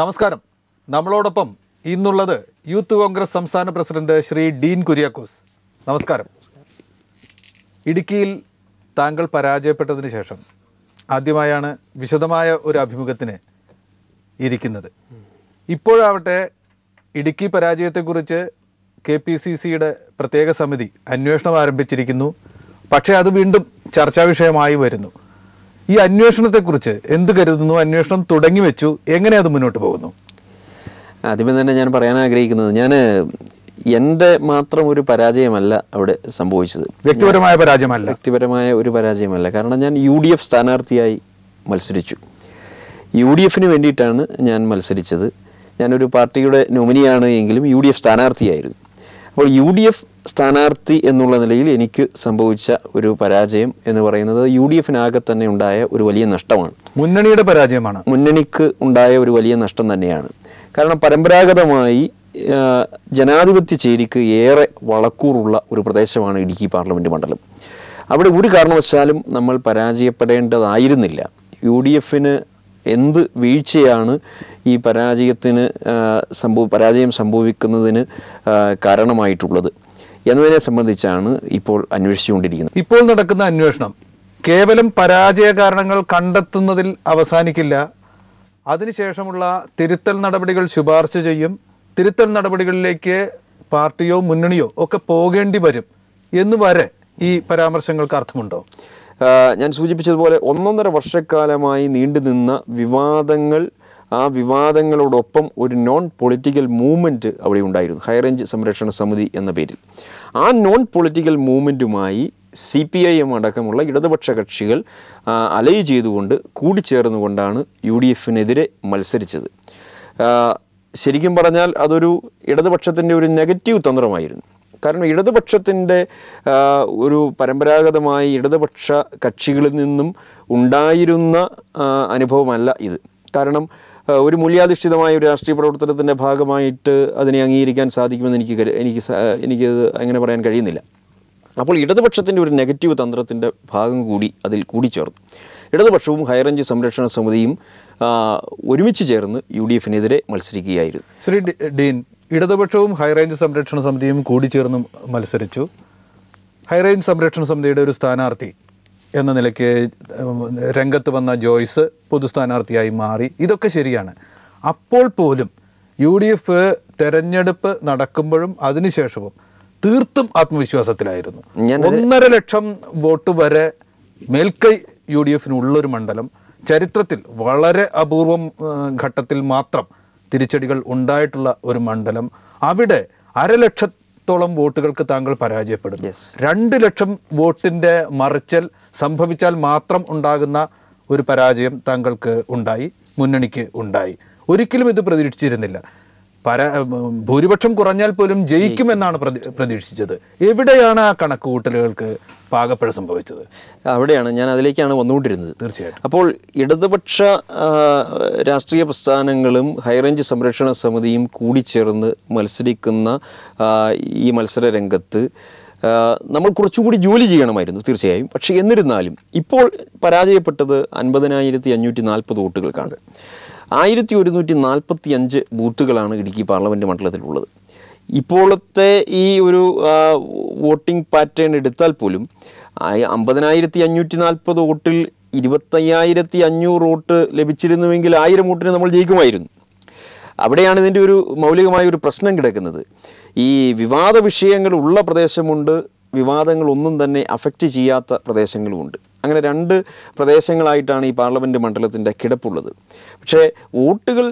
നമസ്കാരം നമ്മളോടൊപ്പം ഇന്നുള്ളത് യൂത്ത് കോൺഗ്രസ് സംസ്ഥാന പ്രസിഡന്റ് ശ്രീ ഡീൻ കുര്യാക്കോസ് നമസ്കാരം ഇടുക്കിയിൽ താങ്കൾ പരാജയപ്പെട്ടതിന് ശേഷം ആദ്യമായാണ് വിശദമായ ഒരു അഭിമുഖത്തിന് ഇരിക്കുന്നത് ഇപ്പോഴാവട്ടെ ഇടുക്കി പരാജയത്തെക്കുറിച്ച് കെ പി സി സിയുടെ പ്രത്യേക സമിതി അന്വേഷണം ആരംഭിച്ചിരിക്കുന്നു പക്ഷേ അത് വീണ്ടും ചർച്ചാ വിഷയമായി വരുന്നു ഈ അന്വേഷണത്തെക്കുറിച്ച് എന്ത് കരുതുന്നു അന്വേഷണം തുടങ്ങി വെച്ചു എങ്ങനെ അത് മുന്നോട്ട് പോകുന്നു ആദ്യമേ തന്നെ ഞാൻ പറയാൻ ആഗ്രഹിക്കുന്നത് ഞാൻ എൻ്റെ മാത്രം ഒരു പരാജയമല്ല അവിടെ സംഭവിച്ചത് വ്യക്തിപരമായ പരാജയമല്ല വ്യക്തിപരമായ ഒരു പരാജയമല്ല കാരണം ഞാൻ യു ഡി എഫ് സ്ഥാനാർത്ഥിയായി മത്സരിച്ചു യു ഡി എഫിന് വേണ്ടിയിട്ടാണ് ഞാൻ മത്സരിച്ചത് ഞാനൊരു പാർട്ടിയുടെ നോമിനിയാണ് എങ്കിലും യു ഡി എഫ് സ്ഥാനാർത്ഥിയായിരുന്നു അപ്പോൾ യു ഡി എഫ് സ്ഥാനാർത്ഥി എന്നുള്ള നിലയിൽ എനിക്ക് സംഭവിച്ച ഒരു പരാജയം എന്ന് പറയുന്നത് യു ഡി എഫിനാകെ തന്നെ ഉണ്ടായ ഒരു വലിയ നഷ്ടമാണ് മുന്നണിയുടെ പരാജയമാണ് മുന്നണിക്ക് ഉണ്ടായ ഒരു വലിയ നഷ്ടം തന്നെയാണ് കാരണം പരമ്പരാഗതമായി ജനാധിപത്യ ചേരിക്ക് ഏറെ വളക്കൂറുള്ള ഒരു പ്രദേശമാണ് ഇടുക്കി പാർലമെൻറ്റ് മണ്ഡലം അവിടെ ഒരു കാരണവശാലും നമ്മൾ പരാജയപ്പെടേണ്ടതായിരുന്നില്ല യു ഡി എഫിന് എന്ത് വീഴ്ചയാണ് ഈ പരാജയത്തിന് സംഭവ പരാജയം സംഭവിക്കുന്നതിന് കാരണമായിട്ടുള്ളത് എന്നതിനെ സംബന്ധിച്ചാണ് ഇപ്പോൾ അന്വേഷിച്ചുകൊണ്ടിരിക്കുന്നത് ഇപ്പോൾ നടക്കുന്ന അന്വേഷണം കേവലം പരാജയ കാരണങ്ങൾ കണ്ടെത്തുന്നതിൽ അവസാനിക്കില്ല അതിനുശേഷമുള്ള തിരുത്തൽ നടപടികൾ ശുപാർശ ചെയ്യും തിരുത്തൽ നടപടികളിലേക്ക് പാർട്ടിയോ മുന്നണിയോ ഒക്കെ പോകേണ്ടി വരും എന്ന് വരെ ഈ പരാമർശങ്ങൾക്ക് അർത്ഥമുണ്ടോ ഞാൻ സൂചിപ്പിച്ചതുപോലെ ഒന്നൊന്നര വർഷക്കാലമായി നീണ്ടുനിന്ന വിവാദങ്ങൾ ആ വിവാദങ്ങളോടൊപ്പം ഒരു നോൺ പൊളിറ്റിക്കൽ മൂവ്മെൻറ്റ് അവിടെ ഉണ്ടായിരുന്നു ഹൈറേഞ്ച് സംരക്ഷണ സമിതി എന്ന പേരിൽ ആ നോൺ പൊളിറ്റിക്കൽ മൂവ്മെൻറ്റുമായി സി പി ഐ എം അടക്കമുള്ള ഇടതുപക്ഷ കക്ഷികൾ അലൈ ചെയ്തുകൊണ്ട് കൂടിച്ചേർന്നുകൊണ്ടാണ് യു ഡി എഫിനെതിരെ മത്സരിച്ചത് ശരിക്കും പറഞ്ഞാൽ അതൊരു ഇടതുപക്ഷത്തിൻ്റെ ഒരു നെഗറ്റീവ് തന്ത്രമായിരുന്നു കാരണം ഇടതുപക്ഷത്തിൻ്റെ ഒരു പരമ്പരാഗതമായി ഇടതുപക്ഷ കക്ഷികളിൽ നിന്നും ഉണ്ടായിരുന്ന അനുഭവമല്ല ഇത് കാരണം ഒരു മൂല്യാധിഷ്ഠിതമായ ഒരു രാഷ്ട്രീയ പ്രവർത്തനത്തിൻ്റെ ഭാഗമായിട്ട് അതിനെ അംഗീകരിക്കാൻ സാധിക്കുമെന്ന് എനിക്ക് എനിക്ക് എനിക്ക് അങ്ങനെ പറയാൻ കഴിയുന്നില്ല അപ്പോൾ ഇടതുപക്ഷത്തിൻ്റെ ഒരു നെഗറ്റീവ് തന്ത്രത്തിൻ്റെ ഭാഗം കൂടി അതിൽ കൂടി ചേർന്നു ഇടതുപക്ഷവും ഹൈറേഞ്ച് സംരക്ഷണ സമിതിയും ഒരുമിച്ച് ചേർന്ന് യു ഡി എഫിനെതിരെ മത്സരിക്കുകയായിരുന്നു ശ്രീ ഡീൻ ഇടതുപക്ഷവും ഹൈറേഞ്ച് സംരക്ഷണ സമിതിയും കൂടി ചേർന്ന് മത്സരിച്ചു ഹൈറേഞ്ച് സംരക്ഷണ സമിതിയുടെ ഒരു സ്ഥാനാർത്ഥി എന്ന നിലയ്ക്ക് രംഗത്ത് വന്ന ജോയ്സ് പൊതുസ്ഥാനാർത്ഥിയായി മാറി ഇതൊക്കെ ശരിയാണ് അപ്പോൾ പോലും യു ഡി എഫ് തെരഞ്ഞെടുപ്പ് നടക്കുമ്പോഴും അതിനുശേഷവും തീർത്തും ആത്മവിശ്വാസത്തിലായിരുന്നു ഒന്നര ലക്ഷം വോട്ട് വരെ മേൽക്കൈ യു ഡി എഫിനുള്ളൊരു മണ്ഡലം ചരിത്രത്തിൽ വളരെ അപൂർവം ഘട്ടത്തിൽ മാത്രം തിരിച്ചടികൾ ഉണ്ടായിട്ടുള്ള ഒരു മണ്ഡലം അവിടെ അരലക്ഷ ലക്ഷത്തോളം വോട്ടുകൾക്ക് താങ്കൾ പരാജയപ്പെടും രണ്ട് ലക്ഷം വോട്ടിൻ്റെ മറിച്ചൽ സംഭവിച്ചാൽ മാത്രം ഉണ്ടാകുന്ന ഒരു പരാജയം താങ്കൾക്ക് ഉണ്ടായി മുന്നണിക്ക് ഉണ്ടായി ഒരിക്കലും ഇത് പ്രതീക്ഷിച്ചിരുന്നില്ല പര ഭൂരിപക്ഷം കുറഞ്ഞാൽ പോലും ജയിക്കുമെന്നാണ് പ്രതീക്ഷിച്ചത് എവിടെയാണ് ആ കണക്കുകൂട്ടലുകൾക്ക് പാകപ്പഴ സംഭവിച്ചത് അവിടെയാണ് ഞാൻ അതിലേക്കാണ് വന്നുകൊണ്ടിരുന്നത് തീർച്ചയായിട്ടും അപ്പോൾ ഇടതുപക്ഷ രാഷ്ട്രീയ പ്രസ്ഥാനങ്ങളും ഹൈറേഞ്ച് സംരക്ഷണ സമിതിയും കൂടിച്ചേർന്ന് മത്സരിക്കുന്ന ഈ മത്സര രംഗത്ത് നമ്മൾ കുറച്ചുകൂടി ജോലി ചെയ്യണമായിരുന്നു തീർച്ചയായും പക്ഷേ എന്നിരുന്നാലും ഇപ്പോൾ പരാജയപ്പെട്ടത് അൻപതിനായിരത്തി അഞ്ഞൂറ്റി നാൽപ്പത് വോട്ടുകൾക്കാണ് ആയിരത്തി ഒരുന്നൂറ്റി നാൽപ്പത്തി അഞ്ച് ബൂത്തുകളാണ് ഇടുക്കി പാർലമെൻറ്റ് മണ്ഡലത്തിലുള്ളത് ഇപ്പോഴത്തെ ഈ ഒരു വോട്ടിംഗ് പാറ്റേൺ എടുത്താൽ പോലും അമ്പതിനായിരത്തി അഞ്ഞൂറ്റി നാൽപ്പത് വോട്ടിൽ ഇരുപത്തയ്യായിരത്തി അഞ്ഞൂറ് വോട്ട് ലഭിച്ചിരുന്നുവെങ്കിൽ ആയിരം വോട്ടിന് നമ്മൾ ജയിക്കുമായിരുന്നു അവിടെയാണ് ഇതിൻ്റെ ഒരു മൗലികമായ ഒരു പ്രശ്നം കിടക്കുന്നത് ഈ വിവാദ വിഷയങ്ങൾ ഉള്ള പ്രദേശമുണ്ട് വിവാദങ്ങളൊന്നും തന്നെ അഫക്റ്റ് ചെയ്യാത്ത പ്രദേശങ്ങളുമുണ്ട് അങ്ങനെ രണ്ട് പ്രദേശങ്ങളായിട്ടാണ് ഈ പാർലമെൻറ്റ് മണ്ഡലത്തിൻ്റെ കിടപ്പുള്ളത് പക്ഷേ വോട്ടുകൾ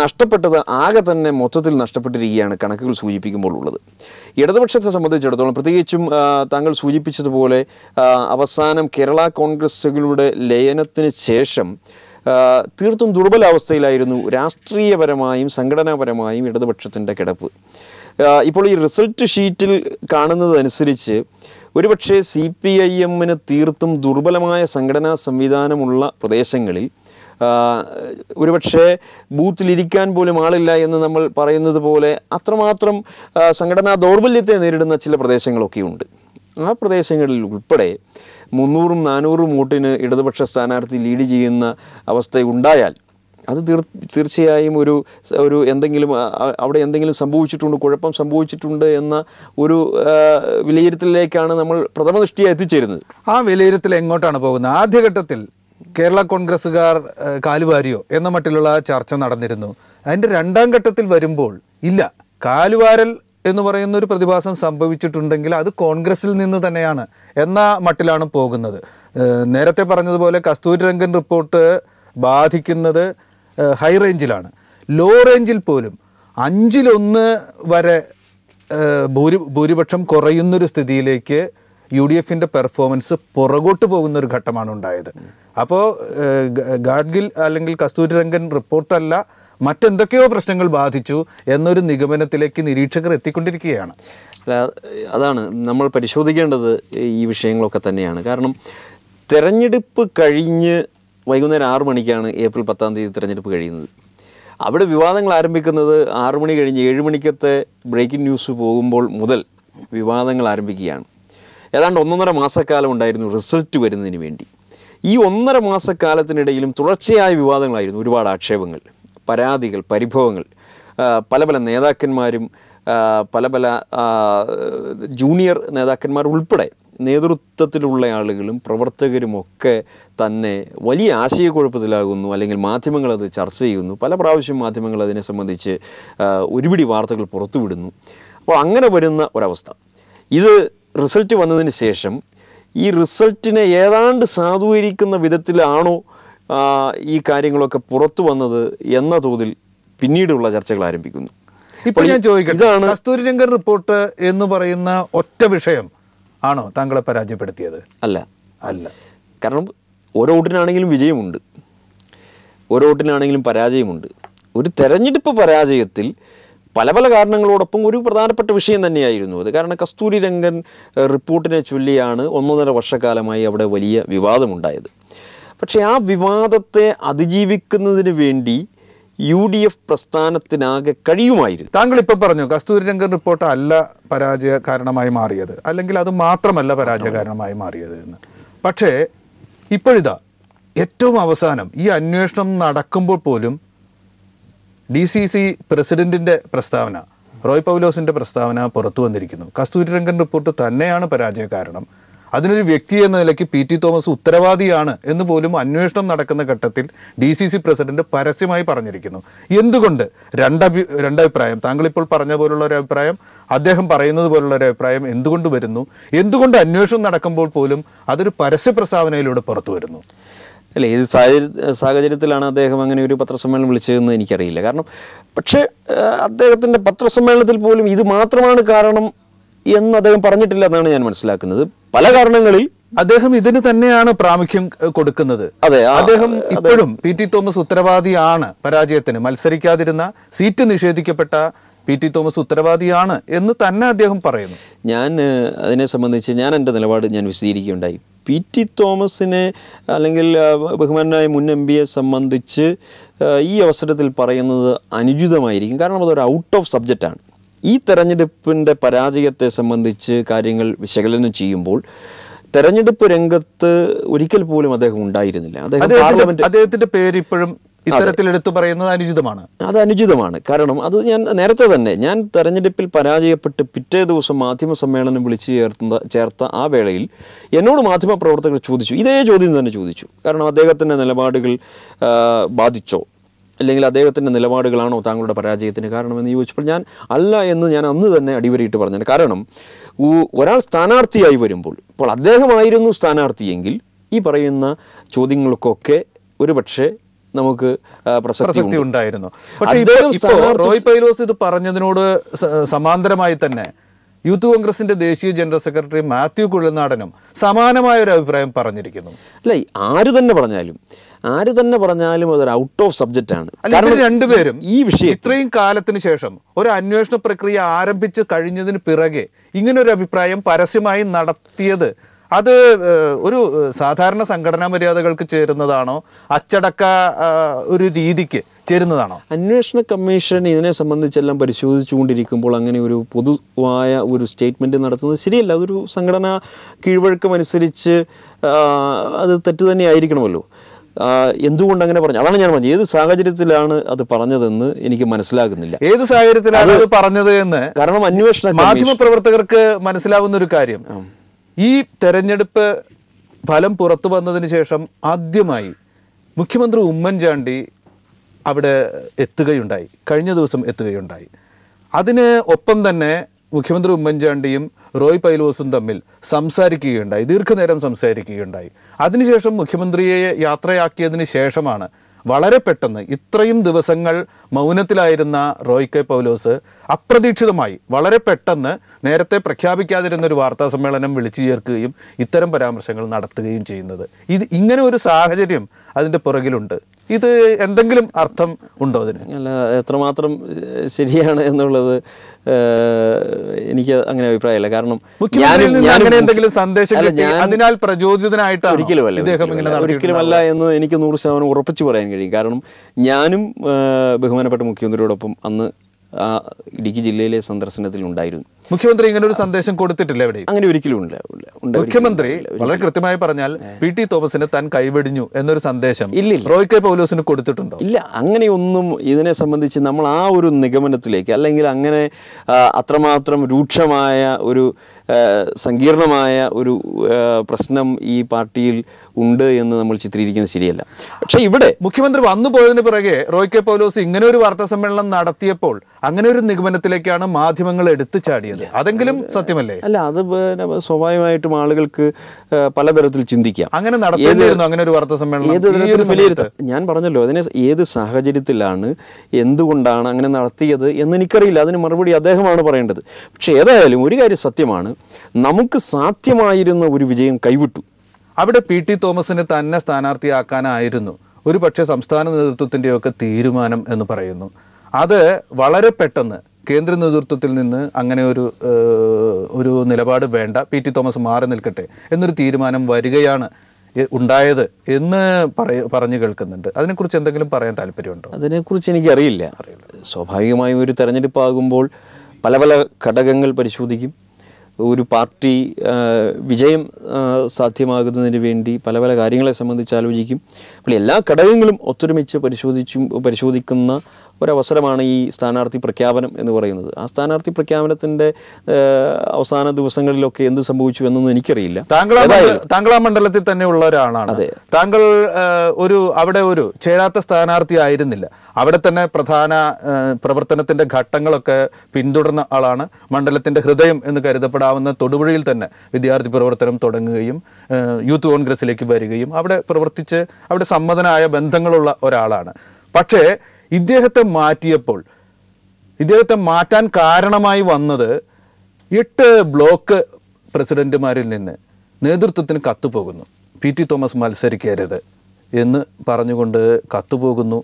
നഷ്ടപ്പെട്ടത് ആകെ തന്നെ മൊത്തത്തിൽ നഷ്ടപ്പെട്ടിരിക്കുകയാണ് കണക്കുകൾ സൂചിപ്പിക്കുമ്പോൾ ഉള്ളത് ഇടതുപക്ഷത്തെ സംബന്ധിച്ചിടത്തോളം പ്രത്യേകിച്ചും താങ്കൾ സൂചിപ്പിച്ചതുപോലെ അവസാനം കേരള കോൺഗ്രസ്സുകളുടെ ലയനത്തിന് ശേഷം തീർത്തും ദുർബലാവസ്ഥയിലായിരുന്നു രാഷ്ട്രീയപരമായും സംഘടനാപരമായും ഇടതുപക്ഷത്തിൻ്റെ കിടപ്പ് ഇപ്പോൾ ഈ റിസൾട്ട് ഷീറ്റിൽ കാണുന്നതനുസരിച്ച് ഒരുപക്ഷെ സി പി ഐ എമ്മിന് തീർത്തും ദുർബലമായ സംഘടനാ സംവിധാനമുള്ള പ്രദേശങ്ങളിൽ ഒരുപക്ഷെ ബൂത്തിലിരിക്കാൻ പോലും ആളില്ല എന്ന് നമ്മൾ പറയുന്നത് പോലെ അത്രമാത്രം സംഘടനാ ദൗർബല്യത്തെ നേരിടുന്ന ചില പ്രദേശങ്ങളൊക്കെയുണ്ട് ആ പ്രദേശങ്ങളിൽ ഉൾപ്പെടെ മുന്നൂറും നാനൂറും വോട്ടിന് ഇടതുപക്ഷ സ്ഥാനാർത്ഥി ലീഡ് ചെയ്യുന്ന അവസ്ഥയുണ്ടായാൽ അത് തീർ തീർച്ചയായും ഒരു ഒരു എന്തെങ്കിലും അവിടെ എന്തെങ്കിലും സംഭവിച്ചിട്ടുണ്ട് കുഴപ്പം സംഭവിച്ചിട്ടുണ്ട് എന്ന ഒരു വിലയിരുത്തലിലേക്കാണ് നമ്മൾ പ്രഥമദൃഷ്ടിയെ എത്തിച്ചേരുന്നത് ആ വിലയിരുത്തൽ എങ്ങോട്ടാണ് പോകുന്നത് ആദ്യഘട്ടത്തിൽ കേരള കോൺഗ്രസ്സുകാർ കാലുവാരിയോ എന്ന മട്ടിലുള്ള ചർച്ച നടന്നിരുന്നു അതിൻ്റെ രണ്ടാം ഘട്ടത്തിൽ വരുമ്പോൾ ഇല്ല കാലുവാരൽ എന്ന് പറയുന്ന ഒരു പ്രതിഭാസം സംഭവിച്ചിട്ടുണ്ടെങ്കിൽ അത് കോൺഗ്രസിൽ നിന്ന് തന്നെയാണ് എന്ന മട്ടിലാണ് പോകുന്നത് നേരത്തെ പറഞ്ഞതുപോലെ കസ്തൂരി രംഗൻ റിപ്പോർട്ട് ബാധിക്കുന്നത് ഹൈ റേഞ്ചിലാണ് ലോ റേഞ്ചിൽ പോലും അഞ്ചിലൊന്ന് വരെ ഭൂരി ഭൂരിപക്ഷം കുറയുന്നൊരു സ്ഥിതിയിലേക്ക് യു ഡി എഫിൻ്റെ പെർഫോമൻസ് പുറകോട്ട് പോകുന്ന ഒരു ഘട്ടമാണ് ഉണ്ടായത് അപ്പോൾ ഗാഡ്ഗിൽ അല്ലെങ്കിൽ കസ്തൂരി രംഗൻ റിപ്പോർട്ടല്ല മറ്റെന്തൊക്കെയോ പ്രശ്നങ്ങൾ ബാധിച്ചു എന്നൊരു നിഗമനത്തിലേക്ക് നിരീക്ഷകർ എത്തിക്കൊണ്ടിരിക്കുകയാണ് അതാണ് നമ്മൾ പരിശോധിക്കേണ്ടത് ഈ വിഷയങ്ങളൊക്കെ തന്നെയാണ് കാരണം തെരഞ്ഞെടുപ്പ് കഴിഞ്ഞ് വൈകുന്നേരം ആറു മണിക്കാണ് ഏപ്രിൽ പത്താം തീയതി തിരഞ്ഞെടുപ്പ് കഴിയുന്നത് അവിടെ വിവാദങ്ങൾ ആരംഭിക്കുന്നത് ആറു മണി കഴിഞ്ഞ് ഏഴ് മണിക്കത്തെ ബ്രേക്കിംഗ് ന്യൂസ് പോകുമ്പോൾ മുതൽ വിവാദങ്ങൾ ആരംഭിക്കുകയാണ് ഏതാണ്ട് ഒന്നൊന്നര മാസക്കാലം ഉണ്ടായിരുന്നു റിസൾട്ട് വരുന്നതിന് വേണ്ടി ഈ ഒന്നര മാസക്കാലത്തിനിടയിലും തുടർച്ചയായ വിവാദങ്ങളായിരുന്നു ഒരുപാട് ആക്ഷേപങ്ങൾ പരാതികൾ പരിഭവങ്ങൾ പല പല നേതാക്കന്മാരും പല പല ജൂനിയർ നേതാക്കന്മാർ ഉൾപ്പെടെ നേതൃത്വത്തിലുള്ള ആളുകളും പ്രവർത്തകരുമൊക്കെ തന്നെ വലിയ ആശയക്കുഴപ്പത്തിലാകുന്നു അല്ലെങ്കിൽ മാധ്യമങ്ങൾ അത് ചർച്ച ചെയ്യുന്നു പല പ്രാവശ്യം മാധ്യമങ്ങൾ അതിനെ സംബന്ധിച്ച് ഒരുപിടി വാർത്തകൾ പുറത്തുവിടുന്നു അപ്പോൾ അങ്ങനെ വരുന്ന ഒരവസ്ഥ ഇത് റിസൾട്ട് വന്നതിന് ശേഷം ഈ റിസൾട്ടിനെ ഏതാണ്ട് സാധൂകരിക്കുന്ന വിധത്തിലാണോ ഈ കാര്യങ്ങളൊക്കെ പുറത്തു വന്നത് എന്ന തോതിൽ പിന്നീടുള്ള ചർച്ചകൾ ആരംഭിക്കുന്നു ഇപ്പോൾ ഞാൻ ചോദിക്കട്ടെ ഇതാണ് കസ്തൂരി രംഗൻ റിപ്പോർട്ട് എന്ന് പറയുന്ന ഒറ്റ വിഷയം ആണോ താങ്കളെ പരാജയപ്പെടുത്തിയത് അല്ല അല്ല കാരണം ഓരോ വോട്ടിനാണെങ്കിലും വിജയമുണ്ട് ഓരോ വോട്ടിനാണെങ്കിലും പരാജയമുണ്ട് ഒരു തെരഞ്ഞെടുപ്പ് പരാജയത്തിൽ പല പല കാരണങ്ങളോടൊപ്പം ഒരു പ്രധാനപ്പെട്ട വിഷയം തന്നെയായിരുന്നു അത് കാരണം കസ്തൂരി രംഗൻ റിപ്പോർട്ടിനെ ചൊല്ലിയാണ് ഒന്നൊന്നര വർഷക്കാലമായി അവിടെ വലിയ വിവാദമുണ്ടായത് പക്ഷേ ആ വിവാദത്തെ അതിജീവിക്കുന്നതിന് വേണ്ടി യു ഡി എഫ് പ്രസ്ഥാനത്തിനാകെ കഴിയുമായിരുന്നു താങ്കൾ ഇപ്പോൾ പറഞ്ഞു കസ്തൂരി രംഗൻ റിപ്പോർട്ട് അല്ല പരാജയ കാരണമായി മാറിയത് അല്ലെങ്കിൽ അത് മാത്രമല്ല പരാജയ കാരണമായി മാറിയത് എന്ന് പക്ഷേ ഇപ്പോഴിതാ ഏറ്റവും അവസാനം ഈ അന്വേഷണം നടക്കുമ്പോൾ പോലും ഡി സി സി പ്രസിഡന്റിന്റെ പ്രസ്താവന റോയ് പൗലോസിന്റെ പ്രസ്താവന പുറത്തു വന്നിരിക്കുന്നു കസ്തൂരിരംഗൻ റിപ്പോർട്ട് തന്നെയാണ് പരാജയ കാരണം അതിനൊരു വ്യക്തി എന്ന നിലയ്ക്ക് പി ടി തോമസ് ഉത്തരവാദിയാണ് എന്ന് പോലും അന്വേഷണം നടക്കുന്ന ഘട്ടത്തിൽ ഡി സി സി പ്രസിഡന്റ് പരസ്യമായി പറഞ്ഞിരിക്കുന്നു എന്തുകൊണ്ട് രണ്ടഭി രണ്ടഭിപ്രായം താങ്കളിപ്പോൾ പറഞ്ഞ പോലുള്ള ഒരു അഭിപ്രായം അദ്ദേഹം പറയുന്നത് പോലുള്ള ഒരു അഭിപ്രായം എന്തുകൊണ്ട് വരുന്നു എന്തുകൊണ്ട് അന്വേഷണം നടക്കുമ്പോൾ പോലും അതൊരു പരസ്യ പ്രസ്താവനയിലൂടെ പുറത്തു വരുന്നു അല്ല ഏത് സാഹചര്യ സാഹചര്യത്തിലാണ് അദ്ദേഹം അങ്ങനെ ഒരു പത്രസമ്മേളനം വിളിച്ചതെന്ന് എനിക്കറിയില്ല കാരണം പക്ഷേ അദ്ദേഹത്തിൻ്റെ പത്രസമ്മേളനത്തിൽ പോലും ഇത് മാത്രമാണ് കാരണം എന്ന് അദ്ദേഹം പറഞ്ഞിട്ടില്ല എന്നാണ് ഞാൻ മനസ്സിലാക്കുന്നത് പല കാരണങ്ങളിൽ അദ്ദേഹം ഇതിന് തന്നെയാണ് പ്രാമുഖ്യം കൊടുക്കുന്നത് അതെ അദ്ദേഹം ഇപ്പോഴും പി ടി തോമസ് ഉത്തരവാദിയാണ് പരാജയത്തിന് മത്സരിക്കാതിരുന്ന സീറ്റ് നിഷേധിക്കപ്പെട്ട പി ടി തോമസ് ഉത്തരവാദിയാണ് എന്ന് തന്നെ അദ്ദേഹം പറയുന്നു ഞാൻ അതിനെ സംബന്ധിച്ച് ഞാൻ എൻ്റെ നിലപാട് ഞാൻ വിശദീകരിക്കുകയുണ്ടായി പി ടി തോമസിനെ അല്ലെങ്കിൽ ബഹുമാനായ മുൻ എം പിയെ സംബന്ധിച്ച് ഈ അവസരത്തിൽ പറയുന്നത് അനുചിതമായിരിക്കും കാരണം അതൊരു ഔട്ട് ഓഫ് സബ്ജക്റ്റാണ് ഈ തെരഞ്ഞെടുപ്പിൻ്റെ പരാജയത്തെ സംബന്ധിച്ച് കാര്യങ്ങൾ വിശകലനം ചെയ്യുമ്പോൾ തെരഞ്ഞെടുപ്പ് രംഗത്ത് ഒരിക്കൽ പോലും അദ്ദേഹം ഉണ്ടായിരുന്നില്ല അദ്ദേഹത്തിന്റെ പേര് ഇപ്പോഴും ഇത്തരത്തിൽ എടുത്തു പറയുന്നത് അനുചിതമാണ് അത് അനുചിതമാണ് കാരണം അത് ഞാൻ നേരത്തെ തന്നെ ഞാൻ തെരഞ്ഞെടുപ്പിൽ പരാജയപ്പെട്ട് പിറ്റേ ദിവസം മാധ്യമ സമ്മേളനം വിളിച്ചു ചേർത്ത ചേർത്ത ആ വേളയിൽ എന്നോട് മാധ്യമ പ്രവർത്തകർ ചോദിച്ചു ഇതേ ചോദ്യം തന്നെ ചോദിച്ചു കാരണം അദ്ദേഹത്തിൻ്റെ നിലപാടുകൾ ബാധിച്ചോ അല്ലെങ്കിൽ അദ്ദേഹത്തിൻ്റെ നിലപാടുകളാണോ താങ്കളുടെ പരാജയത്തിന് കാരണമെന്ന് ചോദിച്ചപ്പോൾ ഞാൻ അല്ല എന്ന് ഞാൻ അന്ന് തന്നെ അടിവരയിട്ട് പറഞ്ഞു കാരണം ഒരാൾ സ്ഥാനാർത്ഥിയായി വരുമ്പോൾ ഇപ്പോൾ അദ്ദേഹമായിരുന്നു സ്ഥാനാർത്ഥിയെങ്കിൽ ഈ പറയുന്ന ചോദ്യങ്ങൾക്കൊക്കെ ഒരുപക്ഷെ നമുക്ക് പ്രസക്തി ഉണ്ടായിരുന്നു റോയ് പൈലോസ് ഇത് പറഞ്ഞതിനോട് സമാന്തരമായി തന്നെ യൂത്ത് കോൺഗ്രസിന്റെ ദേശീയ ജനറൽ സെക്രട്ടറി മാത്യു കുഴൽനാടനും സമാനമായ ഒരു അഭിപ്രായം പറഞ്ഞിരിക്കുന്നു അല്ല ആര് തന്നെ പറഞ്ഞാലും ആര് തന്നെ പറഞ്ഞാലും അതൊരു ഔട്ട് ഓഫ് സബ്ജക്റ്റ് ആണ് രണ്ടുപേരും ഈ വിഷയം ഇത്രയും കാലത്തിന് ശേഷം ഒരു അന്വേഷണ പ്രക്രിയ ആരംഭിച്ച് കഴിഞ്ഞതിന് പിറകെ ഇങ്ങനൊരു അഭിപ്രായം പരസ്യമായി നടത്തിയത് അത് ഒരു സാധാരണ സംഘടനാ മര്യാദകൾക്ക് ചേരുന്നതാണോ അച്ചടക്ക ഒരു രീതിക്ക് ചേരുന്നതാണോ അന്വേഷണ കമ്മീഷൻ ഇതിനെ സംബന്ധിച്ചെല്ലാം പരിശോധിച്ചുകൊണ്ടിരിക്കുമ്പോൾ അങ്ങനെ ഒരു പൊതുവായ ഒരു സ്റ്റേറ്റ്മെൻ്റ് നടത്തുന്നത് ശരിയല്ല അതൊരു സംഘടനാ കീഴ്വഴക്കമനുസരിച്ച് അത് തെറ്റ് തന്നെ ആയിരിക്കണമല്ലോ എന്തുകൊണ്ട് അങ്ങനെ പറഞ്ഞു അതാണ് ഞാൻ പറഞ്ഞത് ഏത് സാഹചര്യത്തിലാണ് അത് പറഞ്ഞതെന്ന് എനിക്ക് മനസ്സിലാകുന്നില്ല ഏത് സാഹചര്യത്തിലാണ് അത് പറഞ്ഞത് എന്ന് കാരണം അന്വേഷണ മാധ്യമ പ്രവർത്തകർക്ക് മനസ്സിലാവുന്ന ഒരു കാര്യം ഈ തെരഞ്ഞെടുപ്പ് ഫലം പുറത്തു വന്നതിന് ശേഷം ആദ്യമായി മുഖ്യമന്ത്രി ഉമ്മൻചാണ്ടി അവിടെ എത്തുകയുണ്ടായി കഴിഞ്ഞ ദിവസം എത്തുകയുണ്ടായി അതിന് ഒപ്പം തന്നെ മുഖ്യമന്ത്രി ഉമ്മൻചാണ്ടിയും റോയ് പൈലോസും തമ്മിൽ സംസാരിക്കുകയുണ്ടായി ദീർഘനേരം സംസാരിക്കുകയുണ്ടായി അതിനുശേഷം മുഖ്യമന്ത്രിയെ യാത്രയാക്കിയതിന് ശേഷമാണ് വളരെ പെട്ടെന്ന് ഇത്രയും ദിവസങ്ങൾ മൗനത്തിലായിരുന്ന റോയ് കെ പൗലോസ് അപ്രതീക്ഷിതമായി വളരെ പെട്ടെന്ന് നേരത്തെ പ്രഖ്യാപിക്കാതിരുന്ന ഒരു വാർത്താ സമ്മേളനം വിളിച്ചു ചേർക്കുകയും ഇത്തരം പരാമർശങ്ങൾ നടത്തുകയും ചെയ്യുന്നത് ഇത് ഇങ്ങനെ ഒരു സാഹചര്യം അതിൻ്റെ പുറകിലുണ്ട് ഇത് എന്തെങ്കിലും അർത്ഥം ഉണ്ടോ അതിന് അല്ല എത്രമാത്രം ശരിയാണ് എന്നുള്ളത് എനിക്ക് അങ്ങനെ അഭിപ്രായമില്ല കാരണം അങ്ങനെ എന്തെങ്കിലും അതിനാൽ പ്രചോദിതനായിട്ട് ഒരിക്കലുമല്ല ഒരിക്കലുമല്ല എന്ന് എനിക്ക് നൂറ് ശതമാനം ഉറപ്പിച്ചു പറയാൻ കഴിയും കാരണം ഞാനും ബഹുമാനപ്പെട്ട മുഖ്യമന്ത്രിയോടൊപ്പം അന്ന് ഇടുക്കി ജില്ലയിലെ സന്ദർശനത്തിൽ ഉണ്ടായിരുന്നു മുഖ്യമന്ത്രി ഇങ്ങനെ ഒരു സന്ദേശം കൊടുത്തിട്ടില്ല എവിടെ അങ്ങനെ ഒരിക്കലും മുഖ്യമന്ത്രി വളരെ കൃത്യമായി പറഞ്ഞാൽ പി ടി തോമസിന് താൻ കൈവെടിഞ്ഞു എന്നൊരു സന്ദേശം ഇല്ല റോയ് കെ പൗലോസിന് കൊടുത്തിട്ടുണ്ടോ ഇല്ല അങ്ങനെയൊന്നും ഇതിനെ സംബന്ധിച്ച് നമ്മൾ ആ ഒരു നിഗമനത്തിലേക്ക് അല്ലെങ്കിൽ അങ്ങനെ അത്രമാത്രം രൂക്ഷമായ ഒരു സങ്കീർണമായ ഒരു പ്രശ്നം ഈ പാർട്ടിയിൽ ഉണ്ട് എന്ന് നമ്മൾ ചിത്രീകരിക്കുന്നത് ശരിയല്ല പക്ഷേ ഇവിടെ മുഖ്യമന്ത്രി വന്നു പോയതിന് പിറകെ റോയ് കെ പൗലോസ് ഇങ്ങനെ ഒരു വാർത്താ സമ്മേളനം നടത്തിയപ്പോൾ അങ്ങനെ ഒരു നിഗമനത്തിലേക്കാണ് മാധ്യമങ്ങൾ എടുത്തു ചാടിയത് അല്ലേ അതെങ്കിലും സത്യമല്ലേ അല്ല അത് സ്വാഭാവികമായിട്ടും ആളുകൾക്ക് പലതരത്തിൽ ചിന്തിക്കാം അങ്ങനെ നടത്തിയിരുന്നു അങ്ങനെ ഒരു വാർത്താ സമ്മേളനം ഞാൻ പറഞ്ഞല്ലോ അതിനെ ഏത് സാഹചര്യത്തിലാണ് എന്തുകൊണ്ടാണ് അങ്ങനെ നടത്തിയത് എന്ന് എനിക്കറിയില്ല അതിന് മറുപടി അദ്ദേഹമാണ് പറയേണ്ടത് പക്ഷേ ഏതായാലും ഒരു കാര്യം സത്യമാണ് നമുക്ക് സാധ്യമായിരുന്ന ഒരു വിജയം കൈവിട്ടു അവിടെ പി ടി തോമസിനെ തന്നെ സ്ഥാനാർത്ഥിയാക്കാനായിരുന്നു ഒരു പക്ഷേ സംസ്ഥാന നേതൃത്വത്തിൻ്റെയൊക്കെ തീരുമാനം എന്ന് പറയുന്നു അത് വളരെ പെട്ടെന്ന് കേന്ദ്ര നേതൃത്വത്തിൽ നിന്ന് അങ്ങനെ ഒരു ഒരു നിലപാട് വേണ്ട പി ടി തോമസ് മാറി നിൽക്കട്ടെ എന്നൊരു തീരുമാനം വരികയാണ് ഉണ്ടായത് എന്ന് പറയ പറഞ്ഞു കേൾക്കുന്നുണ്ട് അതിനെക്കുറിച്ച് എന്തെങ്കിലും പറയാൻ താല്പര്യമുണ്ടോ അതിനെക്കുറിച്ച് എനിക്കറിയില്ല അറിയില്ല സ്വാഭാവികമായും ഒരു തെരഞ്ഞെടുപ്പാകുമ്പോൾ പല പല ഘടകങ്ങൾ പരിശോധിക്കും ഒരു പാർട്ടി വിജയം സാധ്യമാകുന്നതിന് വേണ്ടി പല പല കാര്യങ്ങളെ സംബന്ധിച്ച് ആലോചിക്കും അപ്പോൾ എല്ലാ ഘടകങ്ങളും ഒത്തൊരുമിച്ച് പരിശോധിച്ചും പരിശോധിക്കുന്ന ഒരവസരമാണ് ഈ സ്ഥാനാർത്ഥി പ്രഖ്യാപനം എന്ന് പറയുന്നത് ആ സ്ഥാനാർത്ഥി പ്രഖ്യാപനത്തിൻ്റെ അവസാന ദിവസങ്ങളിലൊക്കെ എന്ത് സംഭവിച്ചു എന്നൊന്നും എനിക്കറിയില്ല താങ്കൾ ആ മണ്ഡലത്തിൽ തന്നെ ഉള്ള ഒരാളാണ് അതെ താങ്കൾ ഒരു അവിടെ ഒരു ചേരാത്ത സ്ഥാനാർത്ഥി ആയിരുന്നില്ല അവിടെ തന്നെ പ്രധാന പ്രവർത്തനത്തിൻ്റെ ഘട്ടങ്ങളൊക്കെ പിന്തുടർന്ന ആളാണ് മണ്ഡലത്തിൻ്റെ ഹൃദയം എന്ന് കരുതപ്പെടാവുന്ന തൊടുപുഴയിൽ തന്നെ വിദ്യാർത്ഥി പ്രവർത്തനം തുടങ്ങുകയും യൂത്ത് കോൺഗ്രസ്സിലേക്ക് വരികയും അവിടെ പ്രവർത്തിച്ച് അവിടെ സമ്മതനായ ബന്ധങ്ങളുള്ള ഒരാളാണ് പക്ഷേ ഇദ്ദേഹത്തെ മാറ്റിയപ്പോൾ ഇദ്ദേഹത്തെ മാറ്റാൻ കാരണമായി വന്നത് എട്ട് ബ്ലോക്ക് പ്രസിഡൻറ്റുമാരിൽ നിന്ന് നേതൃത്വത്തിന് കത്തുപോകുന്നു പി ടി തോമസ് മത്സരിക്കരുത് എന്ന് പറഞ്ഞുകൊണ്ട് കത്തുപോകുന്നു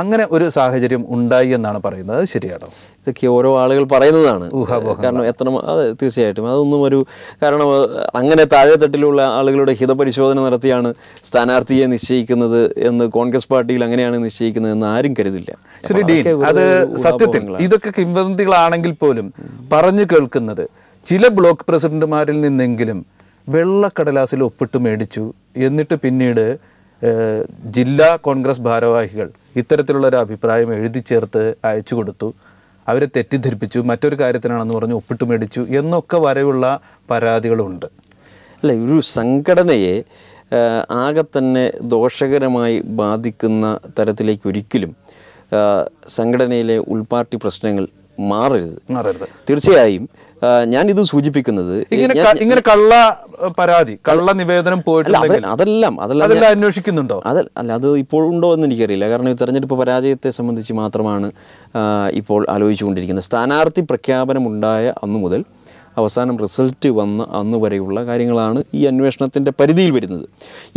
അങ്ങനെ ഒരു സാഹചര്യം ഉണ്ടായി എന്നാണ് പറയുന്നത് ശരിയാണോ ഇതൊക്കെ ഓരോ ആളുകൾ പറയുന്നതാണ് കാരണം എത്ര അതെ തീർച്ചയായിട്ടും അതൊന്നും ഒരു കാരണം അങ്ങനെ താഴെ തട്ടിലുള്ള ആളുകളുടെ ഹിതപരിശോധന നടത്തിയാണ് സ്ഥാനാർത്ഥിയെ നിശ്ചയിക്കുന്നത് എന്ന് കോൺഗ്രസ് പാർട്ടിയിൽ അങ്ങനെയാണ് നിശ്ചയിക്കുന്നത് എന്ന് ആരും കരുതില്ല ശരി ഡീൻ അത് സത്യത്തിൽ ഇതൊക്കെ കിംവദന്തികളാണെങ്കിൽ പോലും പറഞ്ഞു കേൾക്കുന്നത് ചില ബ്ലോക്ക് പ്രസിഡന്റുമാരിൽ നിന്നെങ്കിലും വെള്ളക്കടലാസിൽ ഒപ്പിട്ട് മേടിച്ചു എന്നിട്ട് പിന്നീട് ജില്ലാ കോൺഗ്രസ് ഭാരവാഹികൾ ഇത്തരത്തിലുള്ള ഒരു അഭിപ്രായം എഴുതി ചേർത്ത് അയച്ചു കൊടുത്തു അവരെ തെറ്റിദ്ധരിപ്പിച്ചു മറ്റൊരു കാര്യത്തിനാണെന്ന് പറഞ്ഞ് ഒപ്പിട്ട് മേടിച്ചു എന്നൊക്കെ വരെയുള്ള പരാതികളുണ്ട് അല്ല ഒരു സംഘടനയെ ആകെ തന്നെ ദോഷകരമായി ബാധിക്കുന്ന തരത്തിലേക്ക് ഒരിക്കലും സംഘടനയിലെ ഉൾപാർട്ടി പ്രശ്നങ്ങൾ മാറരുത് മാറരുത് തീർച്ചയായും ഞാനിത് സൂചിപ്പിക്കുന്നത് ഇങ്ങനെ കള്ള പരാതി കള്ള നിവേദനം അതെല്ലാം അതെല്ലാം അന്വേഷിക്കുന്നുണ്ടോ അതല്ല അല്ല അത് ഉണ്ടോ എന്ന് എനിക്കറിയില്ല കാരണം ഈ തെരഞ്ഞെടുപ്പ് പരാജയത്തെ സംബന്ധിച്ച് മാത്രമാണ് ഇപ്പോൾ ആലോചിച്ചുകൊണ്ടിരിക്കുന്നത് സ്ഥാനാർത്ഥി പ്രഖ്യാപനമുണ്ടായ അന്നു മുതൽ അവസാനം റിസൾട്ട് വന്ന അന്ന് വരെയുള്ള കാര്യങ്ങളാണ് ഈ അന്വേഷണത്തിൻ്റെ പരിധിയിൽ വരുന്നത്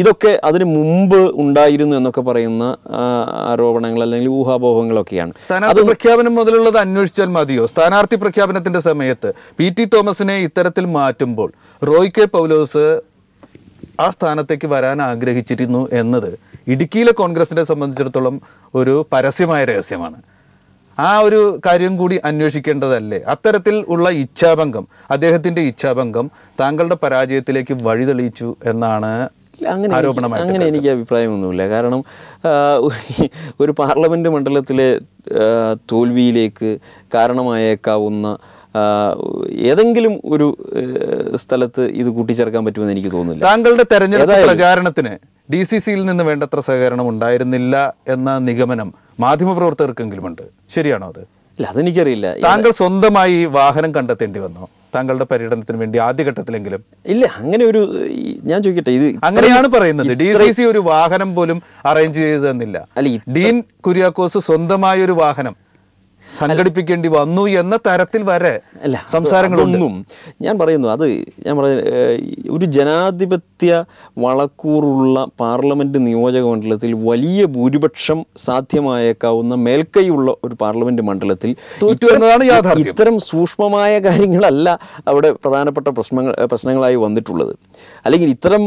ഇതൊക്കെ അതിന് മുമ്പ് ഉണ്ടായിരുന്നു എന്നൊക്കെ പറയുന്ന ആരോപണങ്ങൾ അല്ലെങ്കിൽ ഊഹാപോഹങ്ങളൊക്കെയാണ് സ്ഥാനാർത്ഥി പ്രഖ്യാപനം മുതലുള്ളത് അന്വേഷിച്ചാൽ മതിയോ സ്ഥാനാർത്ഥി പ്രഖ്യാപനത്തിൻ്റെ സമയത്ത് പി ടി തോമസിനെ ഇത്തരത്തിൽ മാറ്റുമ്പോൾ റോയ് കെ പൗലോസ് ആ സ്ഥാനത്തേക്ക് വരാൻ ആഗ്രഹിച്ചിരുന്നു എന്നത് ഇടുക്കിയിലെ കോൺഗ്രസിനെ സംബന്ധിച്ചിടത്തോളം ഒരു പരസ്യമായ രഹസ്യമാണ് ആ ഒരു കാര്യം കൂടി അന്വേഷിക്കേണ്ടതല്ലേ അത്തരത്തിൽ ഉള്ള ഇച്ഛാഭംഗം അദ്ദേഹത്തിന്റെ ഇച്ഛാഭംഗം താങ്കളുടെ പരാജയത്തിലേക്ക് വഴിതെളിയിച്ചു എന്നാണ് അങ്ങനെ അങ്ങനെ എനിക്ക് അഭിപ്രായമൊന്നുമില്ല കാരണം ഒരു പാർലമെൻറ്റ് മണ്ഡലത്തിലെ തോൽവിയിലേക്ക് കാരണമായേക്കാവുന്ന ഏതെങ്കിലും ഒരു സ്ഥലത്ത് ഇത് കൂട്ടിച്ചേർക്കാൻ പറ്റുമെന്ന് എനിക്ക് തോന്നുന്നില്ല താങ്കളുടെ തെരഞ്ഞെടുപ്പ് പ്രചാരണത്തിന് ഡി സി സിയിൽ നിന്ന് വേണ്ടത്ര സഹകരണം ഉണ്ടായിരുന്നില്ല എന്ന നിഗമനം മാധ്യമപ്രവർത്തകർക്കെങ്കിലുമുണ്ട് ശരിയാണോ അത് ഇല്ല അതെനിക്കറിയില്ല താങ്കൾ സ്വന്തമായി വാഹനം കണ്ടെത്തേണ്ടി വന്നോ താങ്കളുടെ പര്യടനത്തിന് വേണ്ടി ആദ്യഘട്ടത്തിലെങ്കിലും ഇല്ല അങ്ങനെ ഒരു ഞാൻ ചോദിക്കട്ടെ ഇത് അങ്ങനെയാണ് പറയുന്നത് ഡി സി സി ഒരു വാഹനം പോലും അറേഞ്ച് ചെയ്തു തന്നില്ല ഡീൻ കുര്യാക്കോസ് സ്വന്തമായ ഒരു വാഹനം സംഘടിപ്പിക്കേണ്ടി വന്നു എന്ന തരത്തിൽ വരെ അല്ല സംസാരങ്ങളൊന്നും ഞാൻ പറയുന്നു അത് ഞാൻ പറയുന്നു ഒരു ജനാധിപത്യ വളക്കൂറുള്ള പാർലമെൻറ്റ് നിയോജക മണ്ഡലത്തിൽ വലിയ ഭൂരിപക്ഷം സാധ്യമായേക്കാവുന്ന മേൽക്കൈയുള്ള ഒരു പാർലമെൻറ്റ് മണ്ഡലത്തിൽ എന്നതാണ് ഇത്തരം സൂക്ഷ്മമായ കാര്യങ്ങളല്ല അവിടെ പ്രധാനപ്പെട്ട പ്രശ്നങ്ങൾ പ്രശ്നങ്ങളായി വന്നിട്ടുള്ളത് അല്ലെങ്കിൽ ഇത്തരം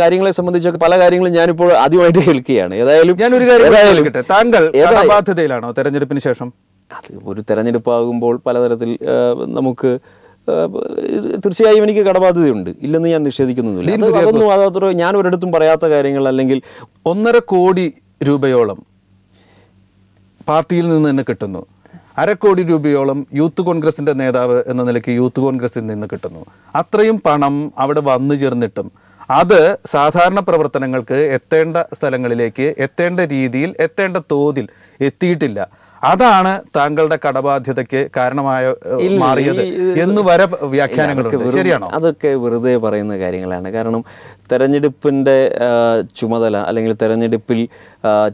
കാര്യങ്ങളെ സംബന്ധിച്ചൊക്കെ പല കാര്യങ്ങളും ഞാനിപ്പോൾ ആദ്യമായിട്ട് കേൾക്കുകയാണ് ഏതായാലും ഒരു കാര്യം താങ്കൾ ബാധ്യതയിലാണോ തെരഞ്ഞെടുപ്പിന് ശേഷം അത് ഒരു തെരഞ്ഞെടുപ്പാകുമ്പോൾ പലതരത്തിൽ നമുക്ക് തീർച്ചയായും എനിക്ക് കടബാധ്യതയുണ്ട് ഇല്ലെന്ന് ഞാൻ നിഷേധിക്കുന്നൊന്നുമില്ല അതൊന്നും അതാത്ര ഞാൻ ഒരിടത്തും പറയാത്ത കാര്യങ്ങൾ അല്ലെങ്കിൽ ഒന്നര കോടി രൂപയോളം പാർട്ടിയിൽ നിന്ന് തന്നെ കിട്ടുന്നു അരക്കോടി രൂപയോളം യൂത്ത് കോൺഗ്രസിൻ്റെ നേതാവ് എന്ന നിലയ്ക്ക് യൂത്ത് കോൺഗ്രസിൽ നിന്ന് കിട്ടുന്നു അത്രയും പണം അവിടെ വന്നു ചേർന്നിട്ടും അത് സാധാരണ പ്രവർത്തനങ്ങൾക്ക് എത്തേണ്ട സ്ഥലങ്ങളിലേക്ക് എത്തേണ്ട രീതിയിൽ എത്തേണ്ട തോതിൽ എത്തിയിട്ടില്ല അതാണ് താങ്കളുടെ കടബാധ്യതയ്ക്ക് കാരണമായ മാറിയത് എന്ന് വരെ വ്യാഖ്യാനങ്ങൾ ശരിയാണോ അതൊക്കെ വെറുതെ പറയുന്ന കാര്യങ്ങളാണ് കാരണം തെരഞ്ഞെടുപ്പിൻ്റെ ചുമതല അല്ലെങ്കിൽ തെരഞ്ഞെടുപ്പിൽ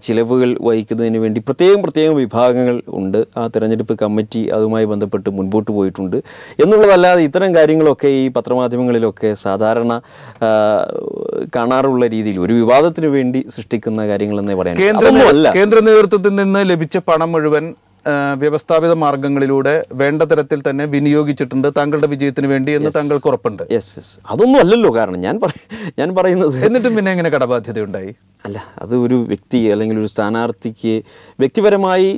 ചിലവുകൾ വഹിക്കുന്നതിന് വേണ്ടി പ്രത്യേകം പ്രത്യേകം വിഭാഗങ്ങൾ ഉണ്ട് ആ തെരഞ്ഞെടുപ്പ് കമ്മിറ്റി അതുമായി ബന്ധപ്പെട്ട് മുൻപോട്ട് പോയിട്ടുണ്ട് എന്നുള്ളതല്ലാതെ ഇത്തരം കാര്യങ്ങളൊക്കെ ഈ പത്രമാധ്യമങ്ങളിലൊക്കെ സാധാരണ കാണാറുള്ള രീതിയിൽ ഒരു വിവാദത്തിന് വേണ്ടി സൃഷ്ടിക്കുന്ന കാര്യങ്ങളെന്നേ പറയാം കേന്ദ്ര നേതൃത്വത്തിൽ നിന്ന് ലഭിച്ച പണം മുഴുവൻ മുഴുവൻ വ്യവസ്ഥാപിത മാർഗങ്ങളിലൂടെ വേണ്ട തരത്തിൽ തന്നെ വിനിയോഗിച്ചിട്ടുണ്ട് താങ്കളുടെ വിജയത്തിന് വേണ്ടി എന്ന് താങ്കൾക്ക് ഉറപ്പുണ്ട് യെസ് യെസ് അതൊന്നും അല്ലല്ലോ കാരണം ഞാൻ ഞാൻ പറയുന്നത് എന്നിട്ടും പിന്നെ എങ്ങനെ കടബാധ്യതയുണ്ടായി അല്ല അത് ഒരു വ്യക്തി അല്ലെങ്കിൽ ഒരു സ്ഥാനാർത്ഥിക്ക് വ്യക്തിപരമായി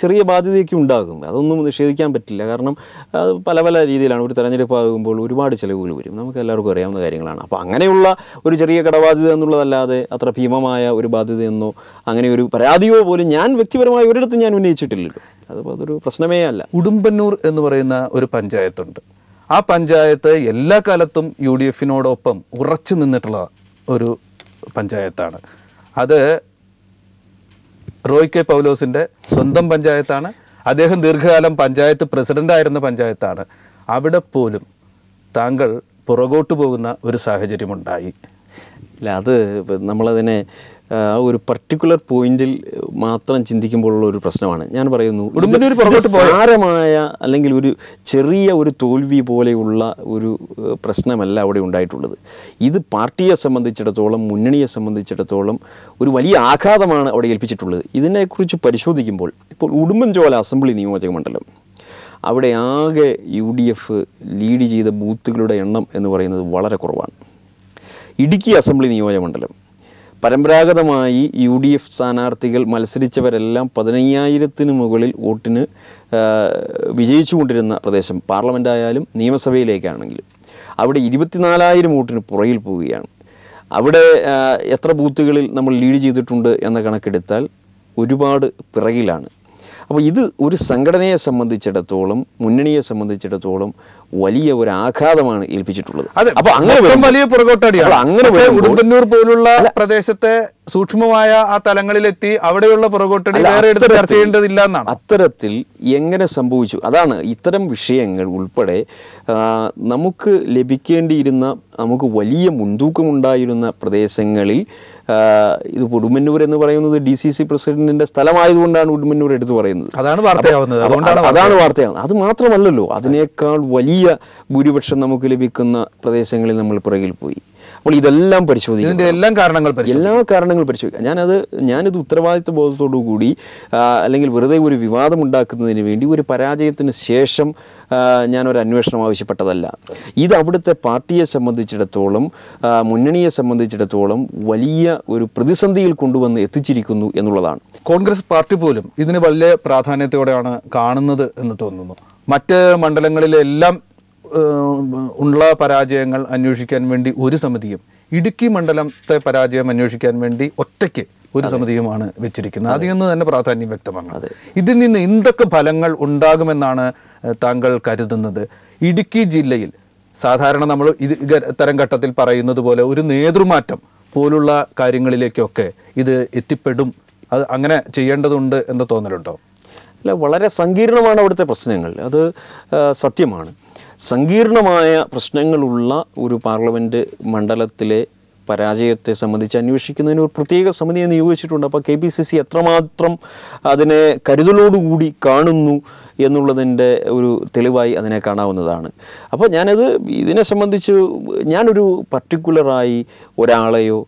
ചെറിയ ബാധ്യതയൊക്കെ ഉണ്ടാകും അതൊന്നും നിഷേധിക്കാൻ പറ്റില്ല കാരണം അത് പല പല രീതിയിലാണ് ഒരു തെരഞ്ഞെടുപ്പ് ആകുമ്പോൾ ഒരുപാട് ചിലവുകൾ വരും നമുക്ക് എല്ലാവർക്കും അറിയാവുന്ന കാര്യങ്ങളാണ് അപ്പോൾ അങ്ങനെയുള്ള ഒരു ചെറിയ കടബാധ്യത എന്നുള്ളതല്ലാതെ അത്ര ഭീമമായ ഒരു ബാധ്യതയെന്നോ അങ്ങനെ ഒരു പരാതിയോ പോലും ഞാൻ വ്യക്തിപരമായി ഒരിടത്തും ഞാൻ ഉന്നയിച്ചിട്ടില്ലല്ലോ അതിപ്പോൾ അതൊരു പ്രശ്നമേ അല്ല ഉടുമ്പന്നൂർ എന്ന് പറയുന്ന ഒരു പഞ്ചായത്തുണ്ട് ആ പഞ്ചായത്ത് എല്ലാ കാലത്തും യു ഡി എഫിനോടൊപ്പം ഉറച്ചു നിന്നിട്ടുള്ള ഒരു പഞ്ചായത്താണ് അത് റോയ് കെ പൗലോസിൻ്റെ സ്വന്തം പഞ്ചായത്താണ് അദ്ദേഹം ദീർഘകാലം പഞ്ചായത്ത് പ്രസിഡൻ്റായിരുന്ന പഞ്ചായത്താണ് അവിടെ പോലും താങ്കൾ പുറകോട്ട് പോകുന്ന ഒരു സാഹചര്യമുണ്ടായി അല്ല അത് നമ്മളതിനെ ആ ഒരു പർട്ടിക്കുലർ പോയിന്റിൽ മാത്രം ചിന്തിക്കുമ്പോഴുള്ള ഒരു പ്രശ്നമാണ് ഞാൻ പറയുന്നു ഒരു സാരമായ അല്ലെങ്കിൽ ഒരു ചെറിയ ഒരു തോൽവി പോലെയുള്ള ഒരു പ്രശ്നമല്ല അവിടെ ഉണ്ടായിട്ടുള്ളത് ഇത് പാർട്ടിയെ സംബന്ധിച്ചിടത്തോളം മുന്നണിയെ സംബന്ധിച്ചിടത്തോളം ഒരു വലിയ ആഘാതമാണ് അവിടെ ഏൽപ്പിച്ചിട്ടുള്ളത് ഇതിനെക്കുറിച്ച് പരിശോധിക്കുമ്പോൾ ഇപ്പോൾ ഉടുമ്പൻചോല അസംബ്ലി നിയോജക മണ്ഡലം അവിടെ ആകെ യു ഡി എഫ് ലീഡ് ചെയ്ത ബൂത്തുകളുടെ എണ്ണം എന്ന് പറയുന്നത് വളരെ കുറവാണ് ഇടുക്കി അസംബ്ലി നിയോജക മണ്ഡലം പരമ്പരാഗതമായി യു ഡി എഫ് സ്ഥാനാർത്ഥികൾ മത്സരിച്ചവരെല്ലാം പതിനയ്യായിരത്തിന് മുകളിൽ വോട്ടിന് വിജയിച്ചുകൊണ്ടിരുന്ന പ്രദേശം പാർലമെൻ്റ് ആയാലും നിയമസഭയിലേക്കാണെങ്കിലും അവിടെ ഇരുപത്തിനാലായിരം വോട്ടിന് പുറകിൽ പോവുകയാണ് അവിടെ എത്ര ബൂത്തുകളിൽ നമ്മൾ ലീഡ് ചെയ്തിട്ടുണ്ട് എന്ന കണക്കെടുത്താൽ ഒരുപാട് പിറകിലാണ് അപ്പോൾ ഇത് ഒരു സംഘടനയെ സംബന്ധിച്ചിടത്തോളം മുന്നണിയെ സംബന്ധിച്ചിടത്തോളം വലിയ ഒരു ആഘാതമാണ് ഏൽപ്പിച്ചിട്ടുള്ളത് അപ്പൊ അങ്ങനെ വലിയ പുറകോട്ടടിയാണ് അങ്ങനെ ഉടുമ്പന്നൂർ പോലുള്ള പ്രദേശത്തെ സൂക്ഷ്മമായ ആ തലങ്ങളിലെത്തി അവിടെയുള്ള പുറകോട്ടടി വേറെ എടുത്ത് ചർച്ച ചെയ്യേണ്ടതില്ല എന്നാണ് അത്തരത്തിൽ എങ്ങനെ സംഭവിച്ചു അതാണ് ഇത്തരം വിഷയങ്ങൾ ഉൾപ്പെടെ നമുക്ക് ലഭിക്കേണ്ടിയിരുന്ന നമുക്ക് വലിയ മുൻതൂക്കമുണ്ടായിരുന്ന പ്രദേശങ്ങളിൽ ഇത് ഉടുമന്നൂർ എന്ന് പറയുന്നത് ഡി സി സി പ്രസിഡന്റിന്റെ സ്ഥലമായതുകൊണ്ടാണ് ഉടുമന്നൂർ എടുത്തു പറയുന്നത് അതാണ് വാർത്തയാവുന്നത് അതാണ് വാർത്തയാവുന്നത് അത് മാത്രമല്ലല്ലോ അതിനേക്കാൾ വലിയ വലിയ ഭൂരിപക്ഷം നമുക്ക് ലഭിക്കുന്ന പ്രദേശങ്ങളിൽ നമ്മൾ പുറകിൽ പോയി അപ്പോൾ ഇതെല്ലാം പരിശോധിക്കും എല്ലാം കാരണങ്ങൾ എല്ലാ കാരണങ്ങൾ പരിശോധിക്കാം ഞാനത് ഞാനിത് ഉത്തരവാദിത്വ ബോധത്തോടു കൂടി അല്ലെങ്കിൽ വെറുതെ ഒരു വിവാദം ഉണ്ടാക്കുന്നതിന് വേണ്ടി ഒരു പരാജയത്തിന് ശേഷം ഞാനൊരു അന്വേഷണം ആവശ്യപ്പെട്ടതല്ല ഇത് അവിടുത്തെ പാർട്ടിയെ സംബന്ധിച്ചിടത്തോളം മുന്നണിയെ സംബന്ധിച്ചിടത്തോളം വലിയ ഒരു പ്രതിസന്ധിയിൽ കൊണ്ടുവന്ന് എത്തിച്ചിരിക്കുന്നു എന്നുള്ളതാണ് കോൺഗ്രസ് പാർട്ടി പോലും ഇതിന് വലിയ പ്രാധാന്യത്തോടെയാണ് കാണുന്നത് എന്ന് തോന്നുന്നു മറ്റ് മണ്ഡലങ്ങളിലെല്ലാം ഉള്ള പരാജയങ്ങൾ അന്വേഷിക്കാൻ വേണ്ടി ഒരു സമിതിയും ഇടുക്കി മണ്ഡലത്തെ പരാജയം അന്വേഷിക്കാൻ വേണ്ടി ഒറ്റയ്ക്ക് ഒരു സമിതിയുമാണ് വെച്ചിരിക്കുന്നത് അതിൽ നിന്ന് തന്നെ പ്രാധാന്യം വ്യക്തമാണ് ഇതിൽ നിന്ന് എന്തൊക്കെ ഫലങ്ങൾ ഉണ്ടാകുമെന്നാണ് താങ്കൾ കരുതുന്നത് ഇടുക്കി ജില്ലയിൽ സാധാരണ നമ്മൾ ഇത് തരം ഘട്ടത്തിൽ പറയുന്നത് പോലെ ഒരു നേതൃമാറ്റം പോലുള്ള കാര്യങ്ങളിലേക്കൊക്കെ ഇത് എത്തിപ്പെടും അത് അങ്ങനെ ചെയ്യേണ്ടതുണ്ട് എന്ന തോന്നലുണ്ടോ അല്ല വളരെ സങ്കീർണമാണ് അവിടുത്തെ പ്രശ്നങ്ങൾ അത് സത്യമാണ് സങ്കീർണമായ പ്രശ്നങ്ങളുള്ള ഒരു പാർലമെൻറ്റ് മണ്ഡലത്തിലെ പരാജയത്തെ സംബന്ധിച്ച് അന്വേഷിക്കുന്നതിന് ഒരു പ്രത്യേക സമിതിയെ നിയോഗിച്ചിട്ടുണ്ട് അപ്പോൾ കെ പി സി സി എത്രമാത്രം അതിനെ കരുതലോടുകൂടി കാണുന്നു എന്നുള്ളതിൻ്റെ ഒരു തെളിവായി അതിനെ കാണാവുന്നതാണ് അപ്പോൾ ഞാനത് ഇതിനെ സംബന്ധിച്ച് ഞാനൊരു പർട്ടിക്കുലറായി ഒരാളെയോ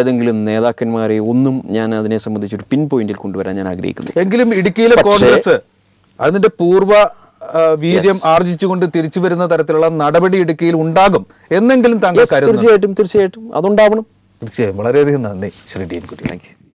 ഏതെങ്കിലും നേതാക്കന്മാരെയോ ഒന്നും ഞാൻ അതിനെ സംബന്ധിച്ച് ഒരു പിൻ പോയിന്റിൽ കൊണ്ടുവരാൻ ഞാൻ ആഗ്രഹിക്കുന്നു എങ്കിലും ഇടുക്കിയിലെ കോൺഗ്രസ് അതിൻ്റെ പൂർവ്വ വീര്യം ആർജിച്ചുകൊണ്ട് തിരിച്ചു വരുന്ന തരത്തിലുള്ള നടപടി ഇടുക്കിയിൽ ഉണ്ടാകും എന്നെങ്കിലും താങ്കൾ തീർച്ചയായിട്ടും തീർച്ചയായിട്ടും അതുണ്ടാവണം തീർച്ചയായും വളരെയധികം നന്ദി ശ്രീ ഡീൻ കുട്ടി താങ്ക്